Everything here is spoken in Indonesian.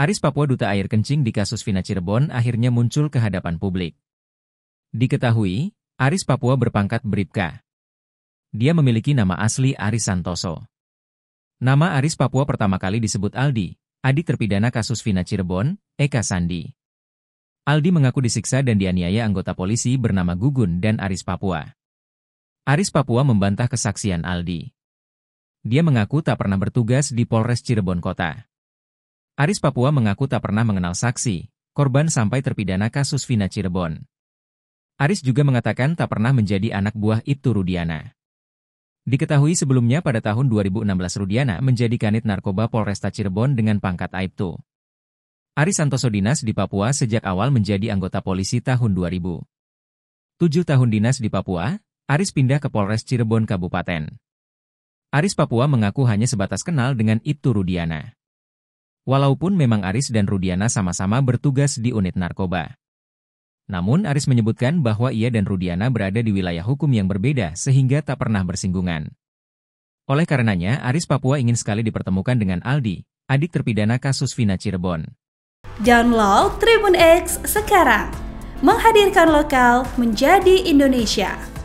Aris Papua Duta Air Kencing di kasus Vina Cirebon akhirnya muncul ke hadapan publik. Diketahui, Aris Papua berpangkat Bripka. Dia memiliki nama asli Aris Santoso. Nama Aris Papua pertama kali disebut Aldi, adik terpidana kasus Vina Cirebon, Eka Sandi. Aldi mengaku disiksa dan dianiaya anggota polisi bernama Gugun dan Aris Papua. Aris Papua membantah kesaksian Aldi. Dia mengaku tak pernah bertugas di Polres Cirebon Kota. Aris Papua mengaku tak pernah mengenal saksi, korban sampai terpidana kasus Vina Cirebon. Aris juga mengatakan tak pernah menjadi anak buah Ibtu Rudiana. Diketahui sebelumnya pada tahun 2016 Rudiana menjadi kanit narkoba Polresta Cirebon dengan pangkat Aibtu. Aris Santoso dinas di Papua sejak awal menjadi anggota polisi tahun 2000. Tujuh tahun dinas di Papua, Aris pindah ke Polres Cirebon Kabupaten. Aris Papua mengaku hanya sebatas kenal dengan Ibtu Rudiana. Walaupun memang Aris dan Rudiana sama-sama bertugas di unit narkoba. Namun Aris menyebutkan bahwa ia dan Rudiana berada di wilayah hukum yang berbeda sehingga tak pernah bersinggungan. Oleh karenanya, Aris Papua ingin sekali dipertemukan dengan Aldi, adik terpidana kasus Vina Cirebon. Download Tribun X sekarang. Menghadirkan lokal menjadi Indonesia.